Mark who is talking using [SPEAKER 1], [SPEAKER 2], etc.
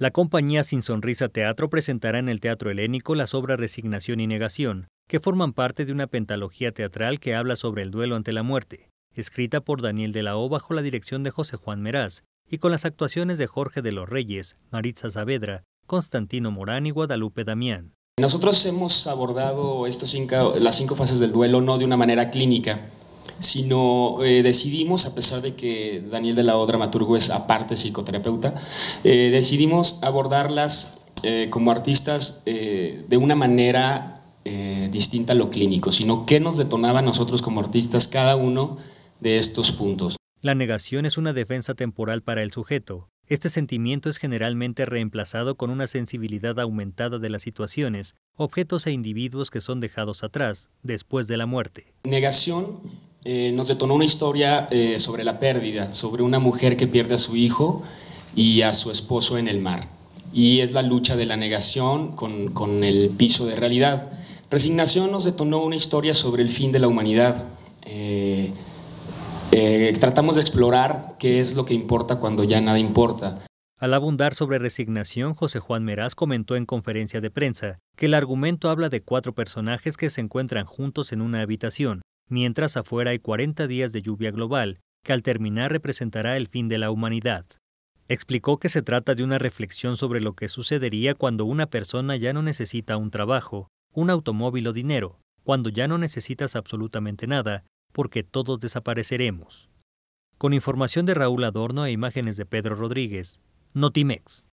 [SPEAKER 1] La compañía Sin Sonrisa Teatro presentará en el Teatro Helénico las obras Resignación y Negación, que forman parte de una pentalogía teatral que habla sobre el duelo ante la muerte, escrita por Daniel de la O bajo la dirección de José Juan Meraz, y con las actuaciones de Jorge de los Reyes, Maritza Saavedra, Constantino Morán y Guadalupe Damián.
[SPEAKER 2] Nosotros hemos abordado las cinco fases
[SPEAKER 1] del duelo no de una manera clínica,
[SPEAKER 2] sino eh, decidimos, a pesar de que Daniel de la O, dramaturgo, es aparte psicoterapeuta, eh, decidimos abordarlas eh, como artistas de una manera distinta a lo clínico, sino qué nos detonaba a nosotros como artistas cada uno de estos puntos.
[SPEAKER 1] La negación es una defensa temporal para el sujeto. Este sentimiento es generalmente reemplazado con una sensibilidad aumentada de las situaciones, objetos e individuos que son dejados atrás después de la muerte. Negación eh, nos detonó una historia eh, sobre la pérdida, sobre una mujer que pierde a su hijo
[SPEAKER 2] y a su esposo en el mar. Y es la lucha de la negación con, el piso de realidad. Resignación nos detonó una historia sobre el fin de la humanidad. Eh, tratamos de explorar qué es lo que importa cuando ya nada importa.
[SPEAKER 1] Al abundar sobre resignación, José Juan Meraz comentó en conferencia de prensa que el argumento habla de cuatro personajes que se encuentran juntos en una habitación mientras afuera hay 40 días de lluvia global, que al terminar representará el fin de la humanidad. Explicó que se trata de una reflexión sobre lo que sucedería cuando una persona ya no necesita un trabajo, un automóvil o dinero, cuando ya no necesitas absolutamente nada, porque todos desapareceremos. Con información de Raúl Adorno e imágenes de Pedro Rodríguez, Notimex.